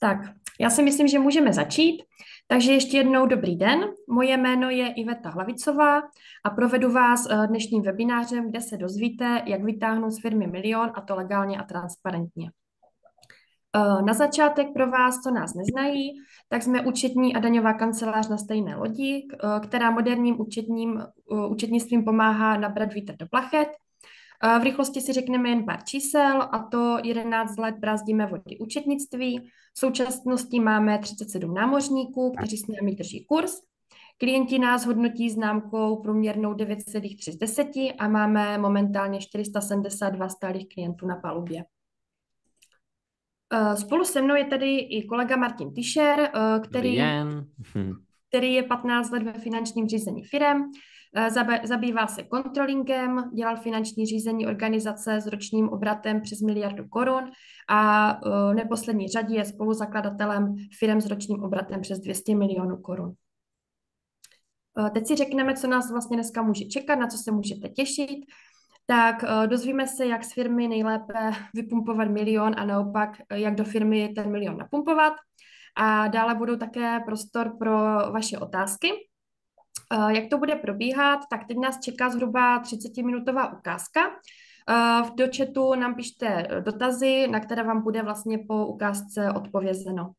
Tak, já si myslím, že můžeme začít. Takže ještě jednou dobrý den. Moje jméno je Iveta Hlavicová a provedu vás eh, dnešním webinářem, kde se dozvíte, jak vytáhnout z firmy milion a to legálně a transparentně. Eh, na začátek pro vás, co nás neznají, tak jsme účetní a daňová kancelář na stejné lodi, eh, která moderním účetním, účetnictvím pomáhá nabrat vítr do plachet v rychlosti si řekneme jen pár čísel, a to 11 let brázdíme vody účetnictví. V současnosti máme 37 námořníků, kteří s námi drží kurz. Klienti nás hodnotí známkou průměrnou 9,3 a máme momentálně 472 stálých klientů na palubě. Eh, spolu se mnou je tady i kolega Martin Tischer, eh, který, který je 15 let ve finančním řízení firem. Eh, zabývá se kontrolingem, dělal finanční řízení organizace s ročním obratem přes miliardu korun a eh, v neposlední řadě je spoluzakladatelem firm s ročním obratem přes 200 milionů korun. Eh, teď si řekneme, co nás vlastně dneska může čekat, na co se můžete těšit. Tak dozvíme se, jak z firmy nejlépe vypumpovat milion a naopak, jak do firmy ten milion napumpovat. A dále budou také prostor pro vaše otázky, Eh, jak to bude probíhat, tak teď nás čeká zhruba 30-minutová ukázka. Eh, v dočetu nám pište eh, dotazy, na které vám bude vlastně po ukázce odpovězeno.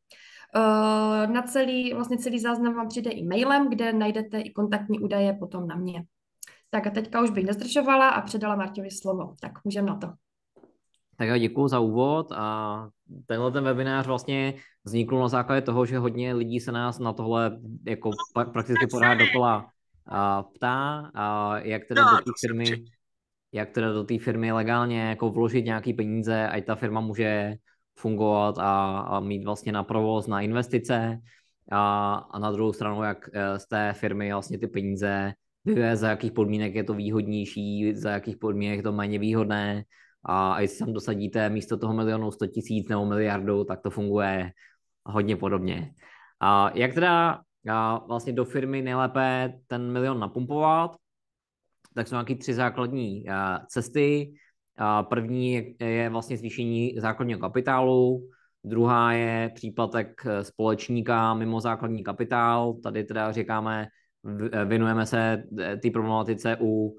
Na celý, vlastně celý záznam vám přijde i mailem, kde najdete i kontaktní údaje potom na mě. Tak a teďka už bych nezdržovala a předala Martěvi slovo. Tak můžeme na to. Tak já děkuji za úvod a tenhle ten webinář vlastně vznikl na základě toho, že hodně lidí se nás na tohle jako prakticky pořád dokola a ptá, a jak teda do té firmy, jak teda do té firmy legálně jako vložit nějaký peníze, ať ta firma může fungovat a, a mít vlastně na provoz, na investice a, a na druhou stranu, jak e, z té firmy vlastně ty peníze vyvést, za jakých podmínek je to výhodnější, za jakých podmínek je to méně výhodné, a jestli tam dosadíte místo toho milionu 100 tisíc nebo miliardu, tak to funguje hodně podobně. A jak teda a vlastně do firmy nejlépe ten milion napumpovat, tak jsou nějaké tři základní cesty. A první je vlastně zvýšení základního kapitálu, druhá je příplatek e, společníka mimo základní kapitál. Tady teda říkáme, e, věnujeme se e, té problematice u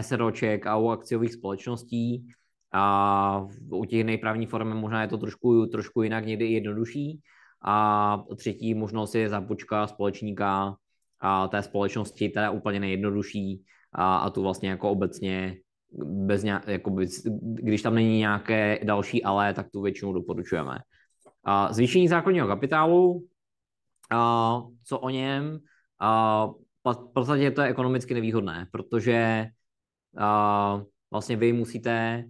SROček a u akciových společností. A u těch nejprávní formy možná je to trošku, trošku jinak, někdy jednodušší. A třetí možnost je započka společníka a té společnosti, ta je úplně nejjednodušší a, a tu vlastně jako obecně bez nějak, jakoby, když tam není nějaké další ale, tak tu většinou doporučujeme. A zvýšení základního kapitálu, a co o něm, a v podstatě to je ekonomicky nevýhodné, protože uh, vlastně vy musíte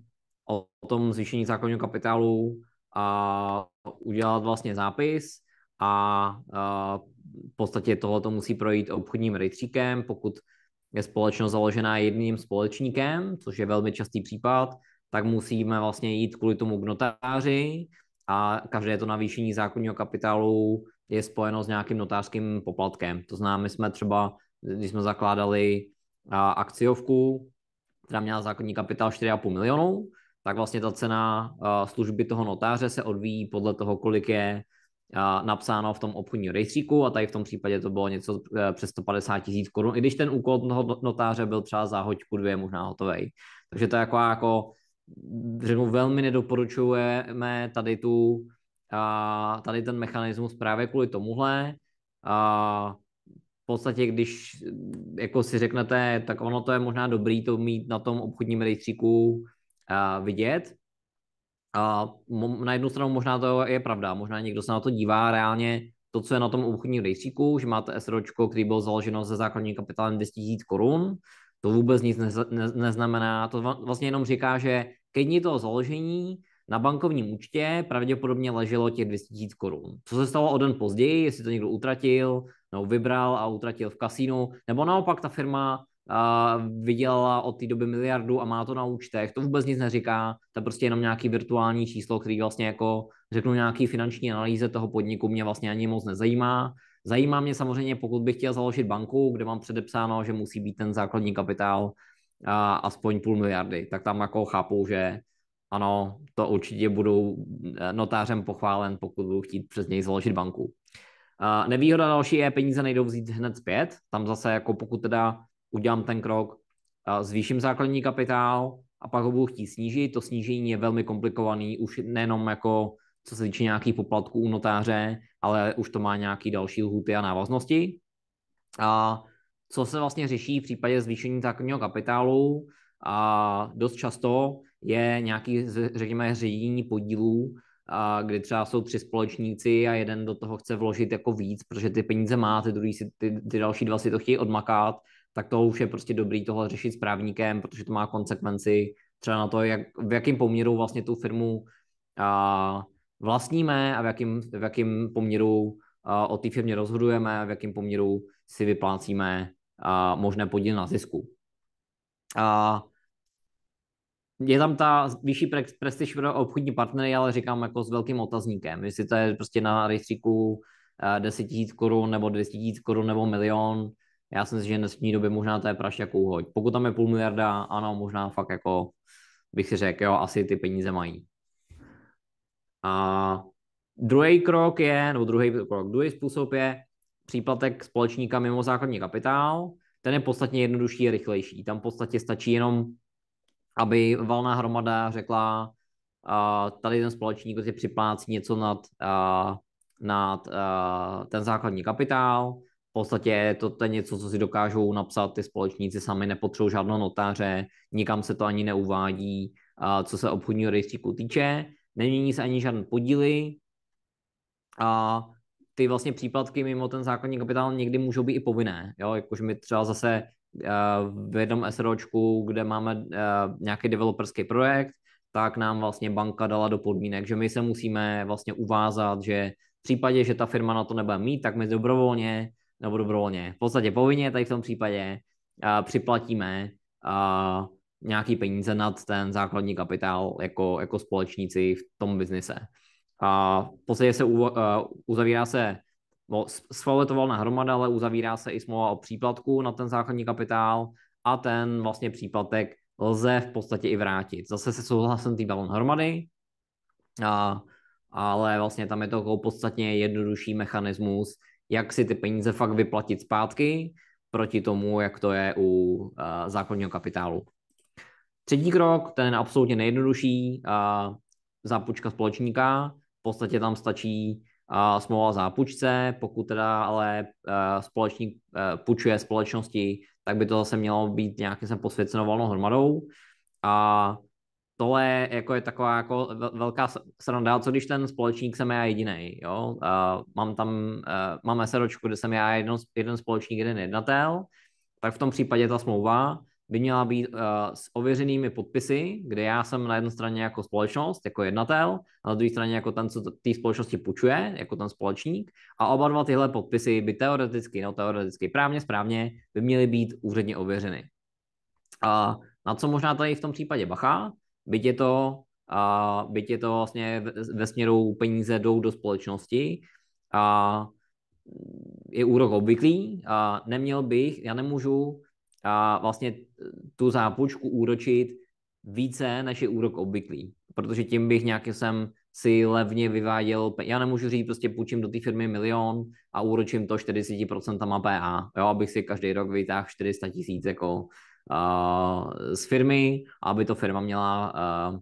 o tom zvýšení základního kapitálu a udělat vlastně zápis a, a v podstatě to musí projít obchodním rejtříkem, pokud je společnost založená jedním společníkem, což je velmi častý případ, tak musíme vlastně jít kvůli tomu k notáři a každé to navýšení zákonního kapitálu je spojeno s nějakým notářským poplatkem. To znamená, my jsme třeba když jsme zakládali akciovku, která měla základní kapitál 4,5 milionů, tak vlastně ta cena služby toho notáře se odvíjí podle toho, kolik je napsáno v tom obchodním rejstříku a tady v tom případě to bylo něco e, přes 150 tisíc korun, i když ten úkol toho no-, notáře byl třeba za hoďku dvě možná hotovej. Takže to je jako, jako řeknu, velmi nedoporučujeme tady tu, a, tady ten mechanismus právě kvůli tomuhle. A, v podstatě, když mm, jako si řeknete, tak ono to je možná dobrý to mít na tom obchodním rejstříku uh, vidět. A na jednu stranu možná to je pravda, možná někdo se na to dívá reálně, to, co je na tom obchodním rejstříku, že máte SROčko, který byl založeno ze základním kapitálem 200 000 korun, to vůbec nic ne, neznamená, to vlastně jenom říká, že ke dní toho založení na bankovním účtě pravděpodobně leželo těch 200 000 korun. Co se stalo o den později, jestli to někdo utratil, nebo vybral a utratil v kasínu, nebo naopak ta firma a vydělala od té doby miliardu a má to na účtech, to vůbec nic neříká, to je prostě jenom nějaký virtuální číslo, který vlastně jako řeknu nějaký finanční analýze toho podniku, mě vlastně ani moc nezajímá. Zajímá mě samozřejmě, pokud bych chtěl založit banku, kde mám předepsáno, že musí být ten základní kapitál a aspoň půl miliardy, tak tam jako chápu, že ano, to určitě budu eh, notářem pochválen, pokud budu chtít přes něj založit banku. Eh, nevýhoda další je, peníze nejdou vzít hned zpět. Tam zase, jako pokud teda udělám ten krok, eh, zvýším základní kapitál a pak ho budu chtít snížit. To snížení je velmi komplikovaný, už nejenom jako co se týče nějakých poplatků u notáře, ale už to má nějaký další lhuty a návaznosti. A co se vlastně řeší v případě zvýšení základního kapitálu? A dost často je nějaký, řekněme, řídění podílů, a kdy třeba jsou tři společníci a jeden do toho chce vložit jako víc, protože ty peníze má, ty, druhý si, ty, ty další dva si to chtějí odmakat, tak to už je prostě dobrý tohle řešit s právníkem, protože to má konsekvenci třeba na to, jak, v jakém poměru vlastně tu firmu a, vlastníme a v jakém v jakým poměru a, o té firmě rozhodujeme a v jakém poměru si vyplácíme a, možné podíl na zisku. A, je tam ta vyšší pre- prestiž pro obchodní partnery, ale říkám jako s velkým otazníkem. Jestli to je prostě na rejstříku 10 eh, tisíc korun nebo 200 tisíc korun nebo milion, já si myslím, že v dnešní době možná to je praš jako uhoď. Pokud tam je půl miliarda, ano, možná fakt jako bych si řekl, jo, asi ty peníze mají. A druhý krok je, nebo druhý krok, druhý způsob je příplatek společníka mimo základní kapitál. Ten je podstatně jednodušší a rychlejší. Tam v podstatě stačí jenom aby valná hromada řekla, uh, tady ten společník si prostě připlácí něco nad, uh, nad uh, ten základní kapitál, v podstatě je to, ten něco, co si dokážou napsat ty společníci sami, nepotřebují žádného notáře, nikam se to ani neuvádí, uh, co se obchodního rejstříku týče, nemění se ani žádné podíly a ty vlastně příplatky mimo ten základní kapitál někdy můžou být i povinné, jo? jakože my třeba zase Eh, v jednom SROčku, kde máme eh, nějaký developerský projekt, tak nám vlastně banka dala do podmínek, že my se musíme vlastně uvázat, že v případě, že ta firma na to nebude mít, tak my dobrovolně, nebo dobrovolně, v podstatě povinně tady v tom případě eh, připlatíme nějaký peníze nad ten základní kapitál jako, jako společníci v tom biznise. A v podstatě se uzavírá se no, schvaluje to valná hromada, ale uzavírá se i smlouva o příplatku na ten základní kapitál a ten vlastně příplatek lze v podstatě i vrátit. Zase se souhlasím tý balon hromady, a, ale vlastně tam je to jako podstatně jednodušší mechanismus, jak si ty peníze fakt vyplatit zpátky proti tomu, jak to je u uh, eh, základního kapitálu. Třetí krok, ten absolutně nejjednodušší, uh, zápučka společníka. V podstatě tam stačí smlouva zápučce, pokud teda ale eh, společník eh, půjčuje společnosti, tak by to zase mělo být nějakým sem posvěceno volnou hromadou. A tohle jako je taková jako velká sranda, co když ten společník jsem já jediný, jo? A mám tam, eh, mám SROčku, kde jsem já jeden, jeden společník, jeden jednatel, tak v tom případě ta smlouva by měla být uh, s ověřenými podpisy, kde já jsem na jedné straně jako společnost, jako jednatel, a na druhé straně jako ten, co té společnosti půjčuje, jako ten společník. A oba dva tyhle podpisy by teoreticky, no teoreticky právně, správně, by měly být úředně ověřeny. A na co možná tady v tom případě bacha, byť je to, a byť je to vlastně ve, směru peníze jdou do společnosti, a je úrok obvyklý, a neměl bych, já nemůžu a vlastně tu zápočku úročit více, než je úrok obvyklý. Protože tím bych nějaký sem si levně vyváděl, já nemůžu říct, prostě půjčím do té firmy milion a úročím to 40% PA, jo, abych si každý rok vytáhl 400 tisíc jako uh, z firmy, aby to firma měla, uh,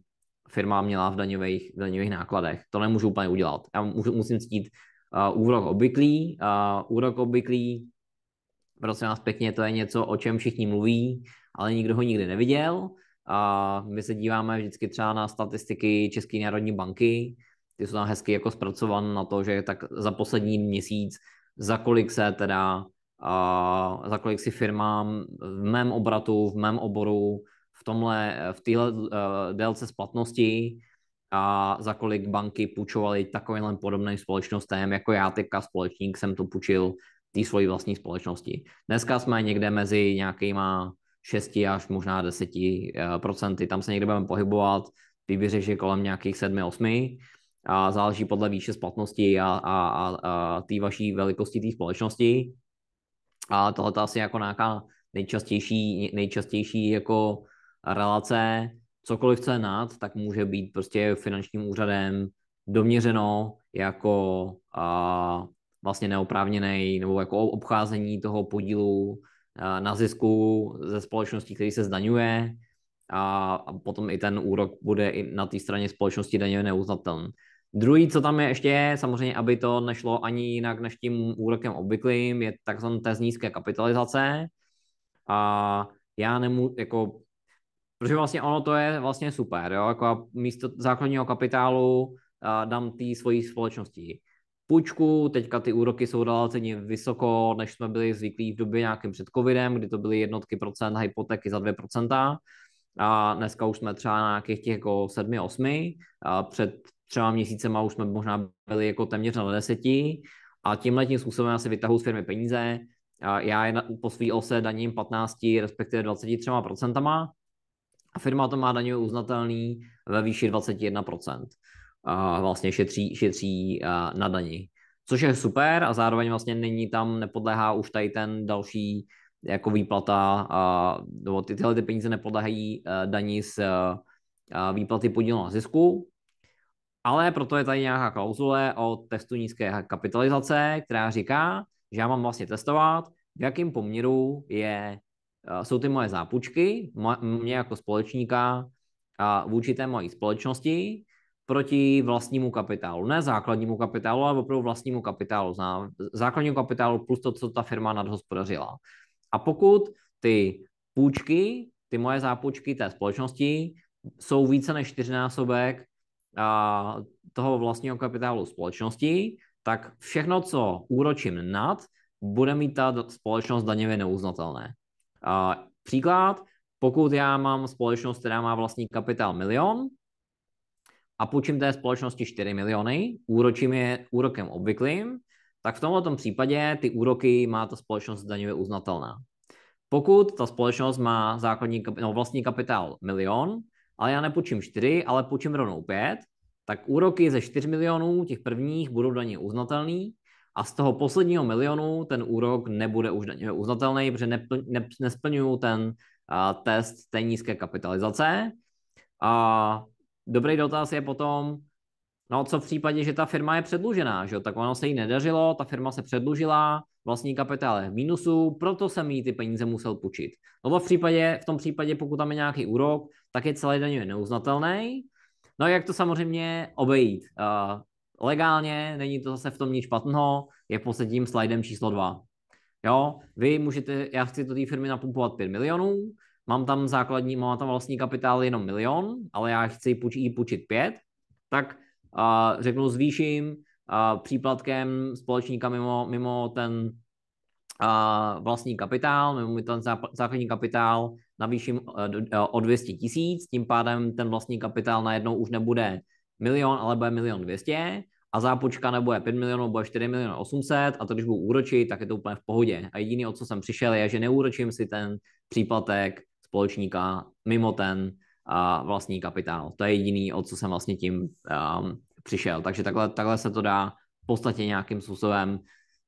firma měla v daňových, v daňových nákladech. To nemůžu úplně udělat. Já můžu, musím cítit uh, úrok obvyklý, uh, úrok obvyklý, prosím vás pěkně, to je něco, o čem všichni mluví, ale nikdo ho nikdy neviděl. A my se díváme vždycky třeba na statistiky České národní banky, ty jsou tam hezky jako zpracovan na to, že tak za poslední měsíc, za kolik se teda, a za kolik si firmám v mém obratu, v mém oboru, v tomhle, v téhle uh, délce splatnosti a za kolik banky půjčovaly takovýmhle podobným společnostem, jako já teďka společník jsem to půjčil té svoji vlastní společnosti. Dneska jsme někde mezi nějakýma 6 až možná 10 eh, procenty. Tam se někde budeme pohybovat, výběřeš je kolem nějakých 7-8 a záleží podle výše splatnosti a, a, a, a té vaší velikosti té společnosti. A tohle asi jako nějaká nejčastější, nejčastější jako relace, cokoliv co je nad, tak může být prostě finančním úřadem doměřeno jako a, vlastně neoprávněný nebo jako obcházení toho podílu Eh, na zisku ze společností, který se zdaňuje a, potom i ten úrok bude i na té straně společnosti daně neuznatelný. Druhý, co tam je ještě, samozřejmě, aby to nešlo ani jinak než tím úrokem obvyklým, je takzvaný test nízké kapitalizace. A já nemůžu, jako, protože vlastně ono to je vlastně super, jo, jako místo základního kapitálu eh, dám té svojí společnosti půjčku, teďka ty úroky jsou relativně vysoko, než jsme byli zvyklí v době nějakým před covidem, kdy to byly jednotky procent hypotéky za 2%. A dneska už jsme třeba na nějakých těch jako 7, 8. A před třeba měsícema už jsme možná byli jako téměř na 10. A tímhle tím způsobem asi si vytahu z firmy peníze. A já je po svý ose daním 15, respektive 23%. A firma to má daně uznatelný ve výši 21% vlastně šetří, šetří na dani. Což je super a zároveň vlastně není tam, nepodléhá už tady ten další jako výplata, uh, nebo ty, tyhle ty peníze nepodléhají e, daní z e, výplaty podílu na zisku, ale proto je tady nějaká klauzule o testu nízké kapitalizace, která říká, že já mám vlastně testovat, v jakém poměru je, e, jsou ty moje zápučky, mě jako společníka a vůči té mojí společnosti proti vlastnímu kapitálu. Ne základnímu kapitálu, ale opravdu vlastnímu kapitálu. základnímu kapitálu plus to, co ta firma nadhospodařila. A pokud ty půjčky, ty moje zápůjčky té společnosti jsou více než čtyřnásobek a, toho vlastního kapitálu společnosti, tak všechno, co úročím nad, bude mít ta společnost daněvě neuznatelné. A, příklad, pokud já mám společnost, která má vlastní kapitál milion, a půjčím té společnosti 4 miliony, úročím je úrokem obvyklým, tak v tomto případě ty úroky má ta společnost daňově uznatelná. Pokud ta společnost má základní, no, vlastní kapitál milion, ale já nepůjčím 4, ale půjčím rovnou 5, tak úroky ze 4 milionů, těch prvních, budou daně uznatelný a z toho posledního milionu ten úrok nebude už daně uznatelný, protože nepl, ne, nesplňují ten a, test té nízké kapitalizace. A dobrý dotaz je potom, no co v případě, že ta firma je předlužená, že tak ono se jí nedařilo, ta firma se předlužila, vlastní kapitál je v mínusu, proto jsem jí ty peníze musel půjčit. No, v, případě, v tom případě, pokud tam je nějaký úrok, tak je celý daňově neuznatelný. No jak to samozřejmě obejít? Uh, legálně, není to zase v tom nic špatného, je v podstatě slidem číslo 2. Jo, vy můžete, já chci do té firmy napumpovat 5 milionů, mám tam základní, mám tam vlastní kapitál jenom milion, ale já chci ji půjčit pět, tak uh, řeknu zvýším uh, příplatkem společníka mimo, mimo ten uh, vlastní kapitál, mimo ten základní kapitál navýším uh, o 200 tisíc, tím pádem ten vlastní kapitál najednou už nebude milion, ale bude milion 200 a zápočka nebude 5 milionů, bude 4 milionů 800 a to, když budu úročit, tak je to úplně v pohodě. A jediný, o co jsem přišel, je, že neúročím si ten příplatek společníka mimo ten uh, vlastní kapitál. To je jediný, o co jsem vlastně tím um, přišel. Takže takhle, takhle se to dá v podstatě nějakým způsobem,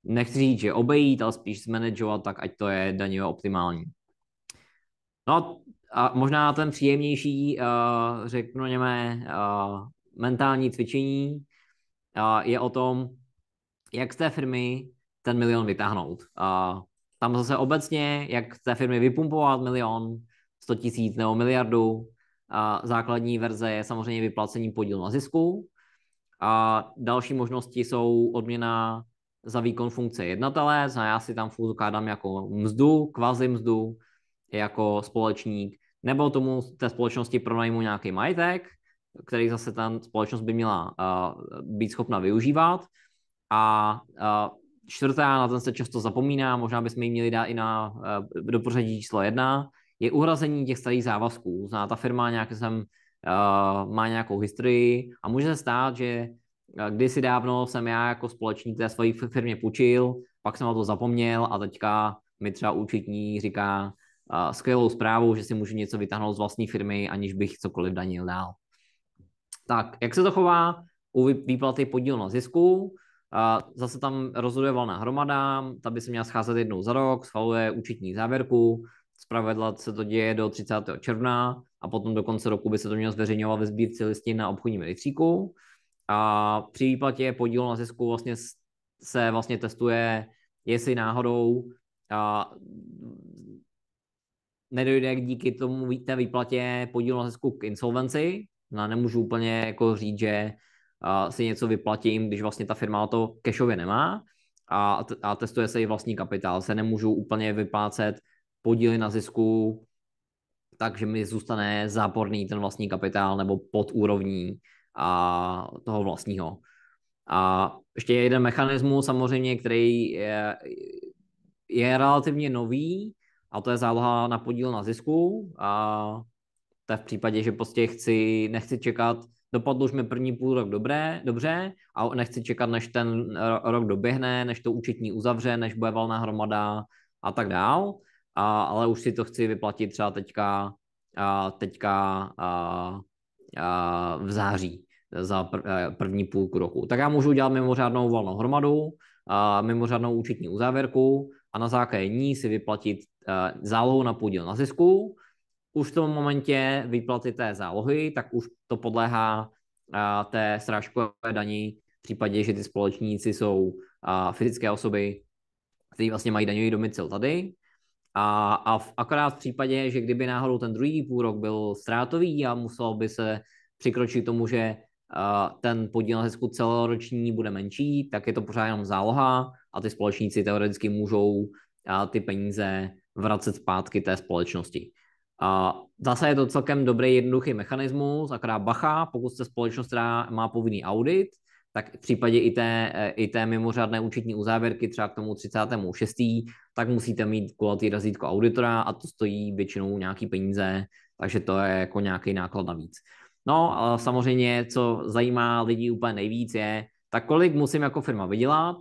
nechci říct, že obejít, ale spíš zmanagovat tak, ať to je daně optimální. No a možná ten příjemnější, uh, řekněme, uh, mentální cvičení uh, je o tom, jak z té firmy ten milion vytáhnout. Uh, tam zase obecně, jak z té firmy vypumpovat milion, 100 tisíc nebo miliardu. A základní verze je samozřejmě vyplacení podílu na zisku. A další možnosti jsou odměna za výkon funkce jednatele, a já si tam fůzuká dám jako mzdu, kvazi mzdu, jako společník, nebo tomu té společnosti pronajmu nějaký majetek, který zase ta společnost by měla uh, být schopna využívat. A uh, čtvrtá, na ten se často zapomíná, možná bychom ji měli dát i na, uh, do pořadí číslo jedna, je uhrazení těch starých závazků. Zná, ta firma nějak jsem, uh, má nějakou historii a může se stát, že eh, kdysi dávno jsem já jako společník té své firmě půjčil, pak jsem na to zapomněl a teďka mi třeba účetní říká uh, skvělou zprávu, že si můžu něco vytáhnout z vlastní firmy, aniž bych cokoliv danil dál. Tak, jak se to chová u výplaty podíl na zisku? Zase tam rozhoduje valná hromada, ta by se měla scházet jednou za rok, schvaluje účetní závěrku, zpravedla se to děje do 30. června a potom do konce roku by se to mělo zveřejňovat ve sbírce listin na obchodním rejstříku. A při výplatě podíl na zisku vlastně se vlastně testuje, jestli náhodou a, nedojde díky tomu té výplatě podíl na zisku k insolvenci. No, nemůžu úplně jako říct, že si něco vyplatím, když vlastně ta firma to cashově nemá a, a testuje se i vlastní kapitál. Se nemůžu úplně vyplácet podíly na zisku, takže mi zůstane záporný ten vlastní kapitál nebo pod úrovní a toho vlastního. A ještě jeden mechanismus samozřejmě, který je, je relativně nový, a to je záloha na podíl na zisku. A to je v případě, že prostě chci, nechci čekat, dopadl už mi první půl rok dobré, dobře a nechci čekat, než ten rok doběhne, než to účetní uzavře, než bude valná hromada a tak dál a, ale už si to chci vyplatit třeba teďka, a, teďka a, a, v září za pr, a, eh, první půlku roku. Tak já můžu udělat mimořádnou volnou hromadu, a, mimořádnou účetní uzávěrku a na základě ní si vyplatit a, eh, zálohu na podíl na zisku. Už v tom momentě výplaty té zálohy, tak už to podléhá a, eh, té srážkové daní v případě, že ty společníci jsou a, fyzické osoby, kteří vlastně mají daňový domicil tady a, a v, akorát v případě, že kdyby náhodou ten druhý půrok byl ztrátový a muselo by se přikročit tomu, že uh, ten podíl na zisku celoroční bude menší, tak je to pořád jenom záloha a ty společníci teoreticky můžou uh, ty peníze vracet zpátky té společnosti. A zase je to celkem dobrý, jednoduchý mechanismus, akorát bacha, pokud jste společnost, která má povinný audit, tak v případě i té, e, i té mimořádné účetní uzávěrky, třeba k tomu 36. tak musíte mít kulatý razítko auditora a to stojí většinou nějaký peníze, takže to je jako nějaký náklad navíc. No a samozřejmě, co zajímá lidí úplně nejvíc je, tak kolik musím jako firma vydělat,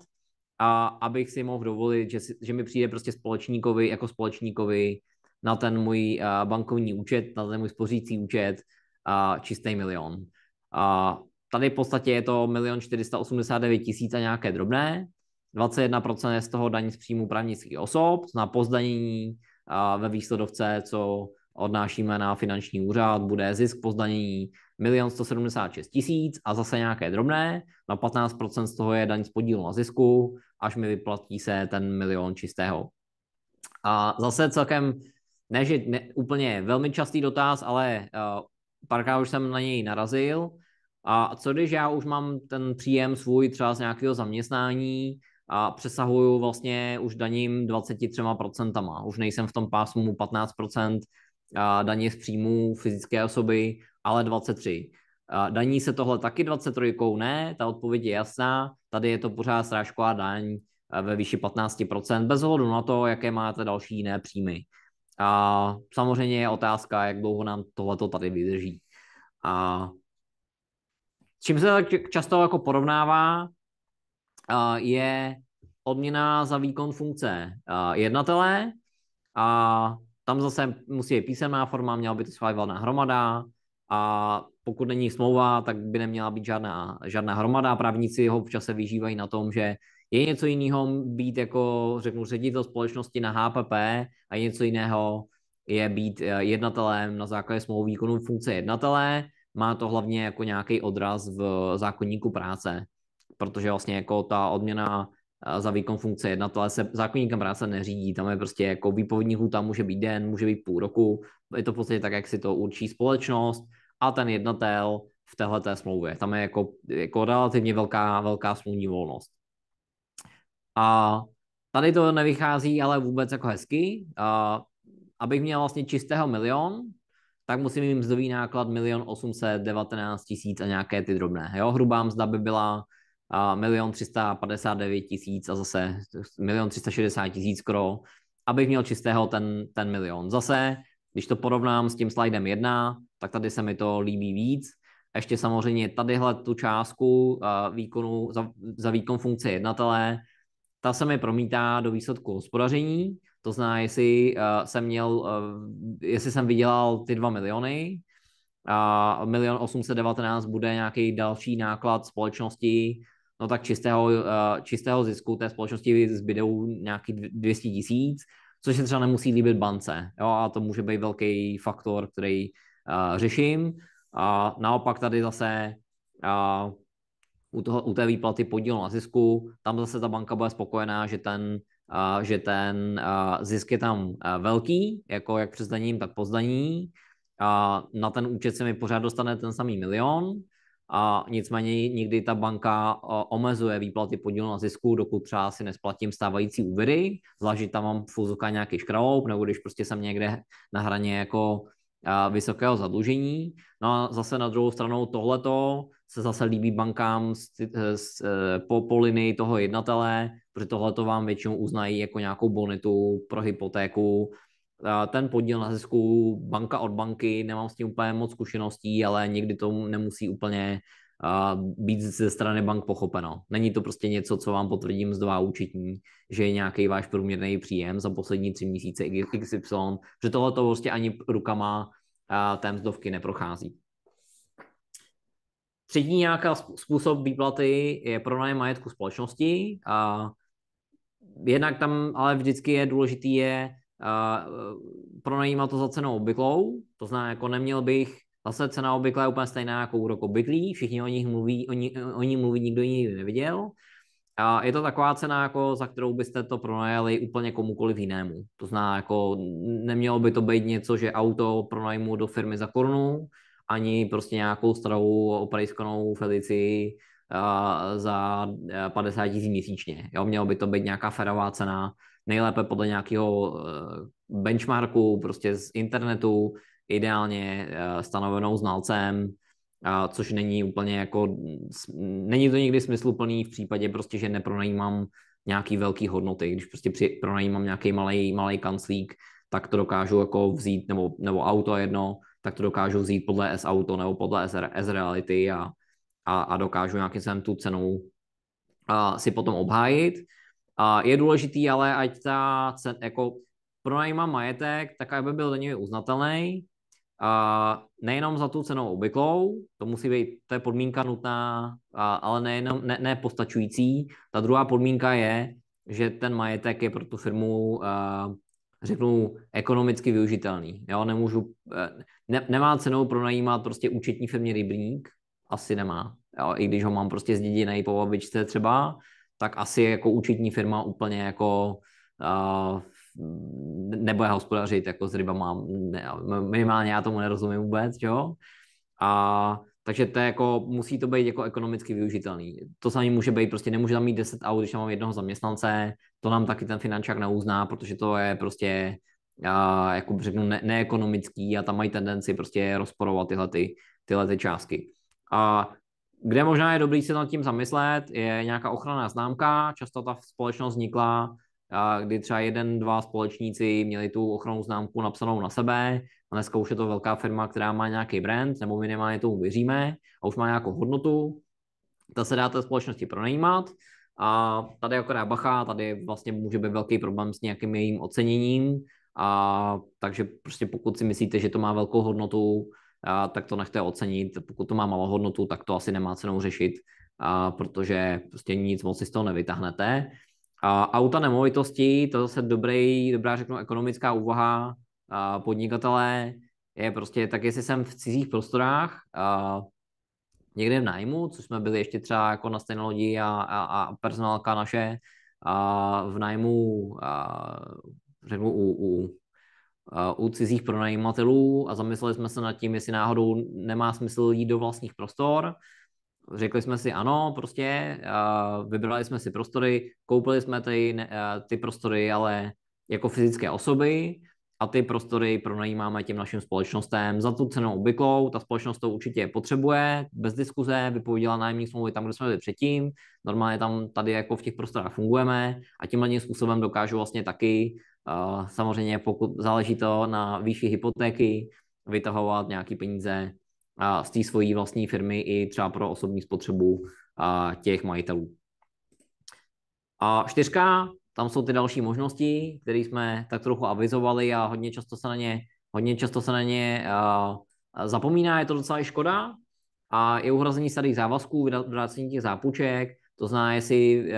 a abych si mohl dovolit, že, že mi přijde prostě společníkovi, jako společníkovi na ten můj e, bankovní účet, na ten můj spořící účet a čistý milion. A Tady v podstatě je to 1 489 tisíc a nějaké drobné. 21% je z toho daní z příjmu právnických osob, na pozdanění a ve výsledovce, co odnášíme na finanční úřad, bude zisk pozdanění 1 176 tisíc a zase nějaké drobné. Na no 15% z toho je daň z podílu na zisku, až mi vyplatí se ten milion čistého. A zase celkem, ne, že ne, úplně velmi častý dotaz, ale uh, párkrát už jsem na něj narazil, a co když já už mám ten příjem svůj třeba z nějakého zaměstnání a přesahuju vlastně už daním 23%, už nejsem v tom pásmu 15% daně z příjmů fyzické osoby, ale 23%. Daní se tohle taky 23, ne, ta odpověď je jasná, tady je to pořád srážková daň e, ve výši 15%, bez ohledu na to, jaké máte další jiné příjmy. A samozřejmě je otázka, jak dlouho nám tohleto tady vydrží. A Čím se tak často jako porovnává, je odměna za výkon funkce jednatele a tam zase musí je písemná forma, měla by to schválit valná hromada a pokud není smlouva, tak by neměla být žádná, žádná hromada. Právníci ho v čase vyžívají na tom, že je něco jiného být jako, řeknu, ředitel společnosti na HPP a něco jiného je být e, jednatelem na základě smlouvy výkonu funkce jednatele. Má to hlavně jako nějaký odraz v zákonníku práce, protože vlastně jako ta odměna eh, za výkon funkce ale se zákonníkem práce neřídí. Tam je prostě jako výpovědní hůta může být den, může být půl roku. Je to v podstatě tak, jak si to určí společnost a ten jednatel v téhle té smlouvě. Tam je jako, jako relativně velká, velká smluvní volnost. A tady to nevychází ale vůbec jako hezky. A abych měl vlastně čistého milion, tak musím mít mzdový náklad 1 819 000 a nějaké ty drobné. Jo, hrubá mzda by byla 1 359 000 a zase 1 360 000 skoro, abych měl čistého ten, ten milion. Zase, když to porovnám s tím slidem 1, tak tady se mi to líbí víc. Ještě samozřejmě tadyhle tu částku výkonu za, za výkon funkce jednatele, ta se mi promítá do výsledku hospodaření, to znamená, jestli uh, jsem měl, uh, jestli jsem vydělal ty 2 miliony a milion 819 bude nějaký další náklad společnosti, no tak čistého, uh, čistého zisku té společnosti zbydou nějaký 200 tisíc, což se třeba nemusí líbit bance. Jo, a to může být velký faktor, který uh, řeším. A naopak tady zase uh, u, toho, u té výplaty podílu na zisku, tam zase ta banka bude spokojená, že ten že ten zisk je tam velký, jako jak přes daním, tak po A na ten účet se mi pořád dostane ten samý milion, a nicméně někdy ta banka omezuje výplaty podílu na zisku, dokud třeba si nesplatím stávající úvěry, zvlášť tam mám fuzuka nějaký škraloup, nebo když prostě jsem někde na hraně jako vysokého zadlužení. No a zase na druhou stranu tohleto se zase líbí bankám z, eh, z, eh, po, po linii toho jednatele, protože tohle to vám většinou uznají jako nějakou bonitu pro hypotéku. Ten podíl na zisku banka od banky, nemám s tím úplně moc zkušeností, ale někdy to nemusí úplně být ze strany bank pochopeno. Není to prostě něco, co vám potvrdím z dva účetní, že je nějaký váš průměrný příjem za poslední tři měsíce XY, že tohle to prostě ani rukama té mzdovky neprochází. Třetí nějaká způsob výplaty je pronájem majetku společnosti a jednak tam ale vždycky je důležitý je uh, pronajímat to za cenou obvyklou, to znamená, jako neměl bych Zase cena obvyklá je úplně stejná jako úrok obvyklý, všichni o nich mluví, o ní, o ní mluví, nikdo ji nikdy neviděl. A je to taková cena, jako za kterou byste to pronajali úplně komukoliv jinému. To znamená, jako nemělo by to být něco, že auto pronajmu do firmy za korunu, ani prostě nějakou starou oprejskanou Felici za 50 e, tisíc měsíčně. Jo, mělo by to být nějaká ferová cena, nejlépe podle nějakého e, benchmarku, prostě z internetu, ideálně e, stanovenou znalcem, což není úplně jako, není to nikdy smysluplný v případě prostě, že nepronajímám nějaký velký hodnoty, když prostě při, pronajímám nějaký malý malý kanclík, tak to dokážu jako vzít, nebo, nebo auto jedno, tak to dokážu vzít podle S-Auto nebo podle S-Reality a, a, a dokážu nějakým způsobem tu cenu a, si potom obhájit. A je důležitý ale, ať ta cen, jako pronajímám majetek, tak aby byl do něj uznatelný, a nejenom za tu cenou obvyklou, to musí být, to je podmínka nutná, a, ale nejenom, ne, ne postačující. Ta druhá podmínka je, že ten majetek je pro tu firmu a, řeknu, ekonomicky využitelný. Jo, nemůžu, eh, ne, nemá cenu pronajímat prostě účetní firmě rybník, asi nemá. Jo, I když ho mám prostě z zděděný po babičce třeba, tak asi jako účetní firma úplně jako uh, nebude hospodařit jako s rybama, ne, minimálně já tomu nerozumím vůbec, jo. A takže to je jako, musí to být jako ekonomicky využitelný. To samý může být, prostě nemůže tam mít 10 aut, když tam mám jednoho zaměstnance, to nám taky ten finančák neuzná, protože to je prostě, já, jako řeknu, ne- neekonomický a tam mají tendenci prostě rozporovat tyhle, ty, tyhle ty částky. A kde možná je dobrý se nad tím zamyslet, je nějaká ochranná známka, často ta společnost vznikla a kdy třeba jeden, dva společníci měli tu ochranou známku napsanou na sebe a dneska už je to velká firma, která má nějaký brand, nebo minimálně tomu věříme a už má nějakou hodnotu, ta se dá té společnosti pronajímat a tady akorát bacha, tady vlastně může být velký problém s nějakým jejím oceněním a takže prostě pokud si myslíte, že to má velkou hodnotu, a, tak to nechte ocenit, pokud to má malou hodnotu, tak to asi nemá cenu řešit, a, protože prostě nic moc si z toho nevytáhnete. A auta nemovitostí, to zase dobrý, dobrá řeknu ekonomická úvaha a podnikatele, je prostě tak, jestli jsem v cizích prostorách, a někde v nájmu, což jsme byli ještě třeba jako na stejné lodi a, a, a personálka naše a v nájmu a, řeknu u, u, u cizích pronajímatelů a zamysleli jsme se nad tím, jestli náhodou nemá smysl jít do vlastních prostor, řekli jsme si ano, prostě, vybrali jsme si prostory, koupili jsme ty, ty prostory, ale jako fyzické osoby a ty prostory pronajímáme těm našim společnostem za tu cenu obvyklou, ta společnost to určitě potřebuje, bez diskuze, vypověděla nájemní smlouvy tam, kde jsme byli předtím, normálně tam tady jako v těch prostorách fungujeme a tímhle způsobem dokážu vlastně taky, samozřejmě pokud záleží to na výši hypotéky, vytahovat nějaký peníze z té svojí vlastní firmy i třeba pro osobní spotřebu těch majitelů. A čtyřka, tam jsou ty další možnosti, které jsme tak trochu avizovali a hodně často se na ně, hodně často se na ně zapomíná, je to docela i škoda. A je uhrazení starých závazků, vrácení těch zápuček, to znamená, jestli e,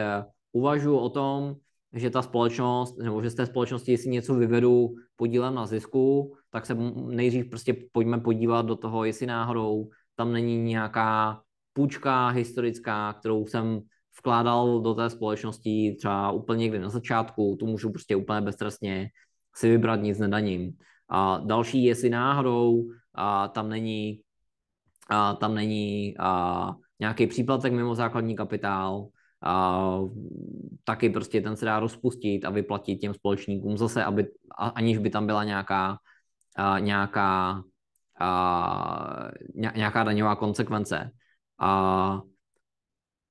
uvažuji o tom, že ta společnost, nebo že z té společnosti, jestli něco vyvedu podílem na zisku, tak se nejdřív prostě pojďme podívat do toho, jestli náhodou tam není nějaká půjčka historická, kterou jsem vkládal do té společnosti třeba úplně někdy na začátku, tu můžu prostě úplně beztrestně si vybrat, nic nedaním. A další, jestli náhodou a tam není, a tam není a nějaký příplatek mimo základní kapitál, a taky prostě ten se dá rozpustit a vyplatit těm společníkům zase, aby, aniž by tam byla nějaká uh, nějaká, uh, nějaká daňová konsekvence. A uh,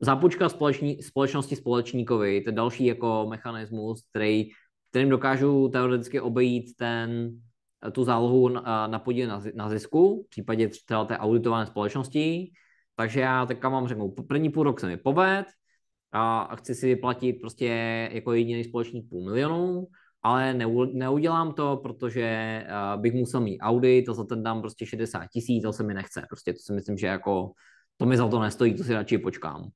zápučka společní, společnosti společníkovi, to je další jako mechanismus, který, kterým dokážu teoreticky obejít ten, tu zálohu na, na podíl na, na zisku, v případě třeba té auditované společnosti. Takže já teďka mám řeknu, první půl rok se mi poved a chci si vyplatit prostě jako jediný společník půl milionu, ale neudělám to, protože eh, bych musel mít audit a za ten dám prostě 60 tisíc, to se mi nechce. Prostě to si myslím, že jako to mi za to nestojí, to si radši počkám.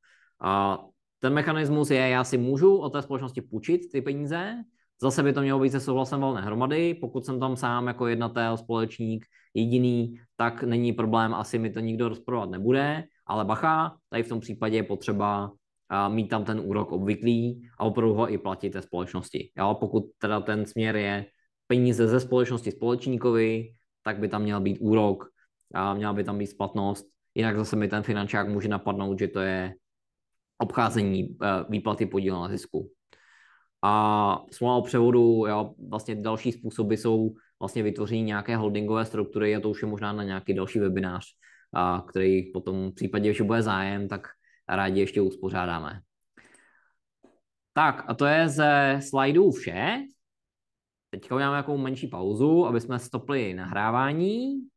A ten mechanismus je, já si můžu od té společnosti půjčit ty peníze, Zase by to mělo být se souhlasem valné hromady. Pokud jsem tam sám jako jednatel, společník, jediný, tak není problém, asi mi to nikdo rozprovat nebude. Ale bacha, tady v tom případě je potřeba a mít tam ten úrok obvyklý a opravdu ho i platit té společnosti. Jo, pokud teda ten směr je peníze ze společnosti společníkovi, tak by tam měl být úrok a měla by tam být splatnost. Jinak zase mi ten finančák může napadnout, že to je obcházení eh, výplaty podílu na zisku. A smlouva o převodu, jo, vlastně další způsoby jsou vlastně vytvoření nějaké holdingové struktury a to už je možná na nějaký další webinář, a který potom v případě, že bude zájem, tak rádi ještě uspořádáme. Tak a to je ze slajdů vše. Teďka uděláme nějakou menší pauzu, aby jsme stopli nahrávání.